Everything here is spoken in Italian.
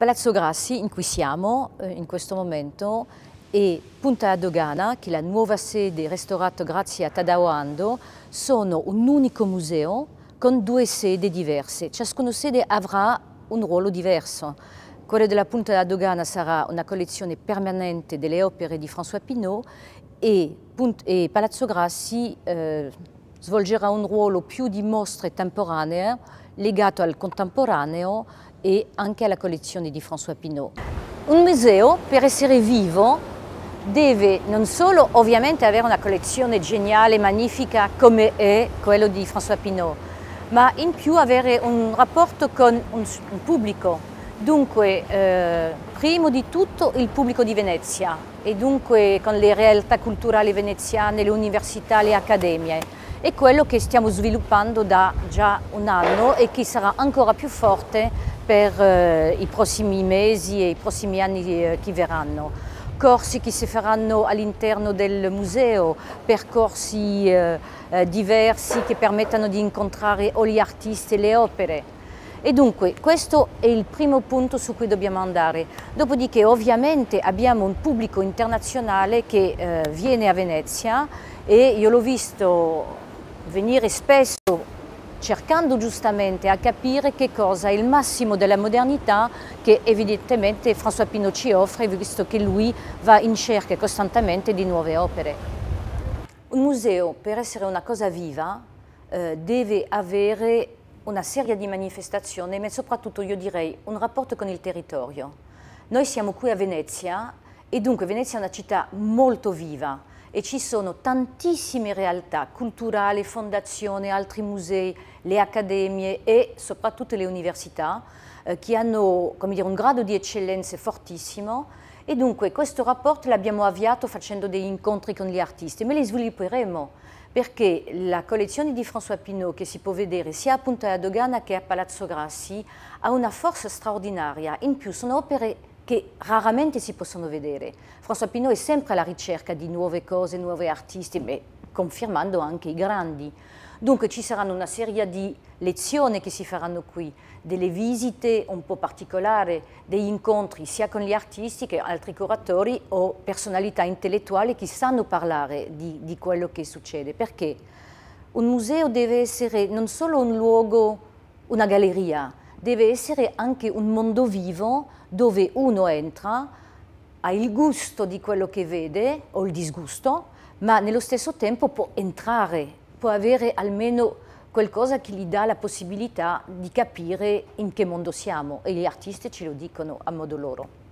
Palazzo Grassi, in cui siamo eh, in questo momento, e Punta Adogana, che è la nuova sede restaurata grazie a Tadao Ando, sono un unico museo con due sedi diverse. Ciascuna sede avrà un ruolo diverso. Quello della Punta Adogana sarà una collezione permanente delle opere di François Pinault e, e Palazzo Grassi eh, svolgerà un ruolo più di mostre temporanee legato al contemporaneo e anche alla collezione di François Pinault. Un museo, per essere vivo, deve non solo ovviamente avere una collezione geniale, magnifica come è quello di François Pinault, ma in più avere un rapporto con un, pubblico. Dunque, eh, primo di tutto il pubblico di Venezia e dunque con le realtà culturali veneziane, le università, le accademie è quello che stiamo sviluppando da già un anno e che sarà ancora più forte per eh, i prossimi mesi e i prossimi anni eh, che verranno corsi che si faranno all'interno del museo, percorsi eh, eh, diversi che permettano di incontrare o gli artisti e le opere. E dunque questo è il primo punto su cui dobbiamo andare. Dopodiché ovviamente abbiamo un pubblico internazionale che eh, viene a Venezia e io l'ho visto venire spesso cercando giustamente a capire che cosa è il massimo della modernità che evidentemente François Pino ci offre visto che lui va in cerca costantemente di nuove opere. Un museo per essere una cosa viva eh, deve avere una serie di manifestazioni ma soprattutto io direi un rapporto con il territorio. Noi siamo qui a Venezia e dunque Venezia è una città molto viva, e ci sono tantissime realtà culturali, fondazioni, altri musei, le accademie e soprattutto le università eh, che hanno dire, un grado di eccellenza fortissimo e dunque questo rapporto l'abbiamo avviato facendo degli incontri con gli artisti, ma li svilupperemo perché la collezione di François Pinault che si può vedere sia a Punta Dogana che a Palazzo Grassi ha una forza straordinaria, in più sono opere che raramente si possono vedere. François Pinot è sempre alla ricerca di nuove cose, nuovi artisti, beh, confermando anche i grandi. Dunque ci saranno una serie di lezioni che si faranno qui, delle visite un po' particolari, degli incontri sia con gli artisti che altri curatori o personalità intellettuali che sanno parlare di, di quello che succede. Perché un museo deve essere non solo un luogo, una galleria, deve essere anche un mondo vivo dove uno entra, ha il gusto di quello che vede o il disgusto, ma nello stesso tempo può entrare, può avere almeno qualcosa che gli dà la possibilità di capire in che mondo siamo e gli artisti ce lo dicono a modo loro.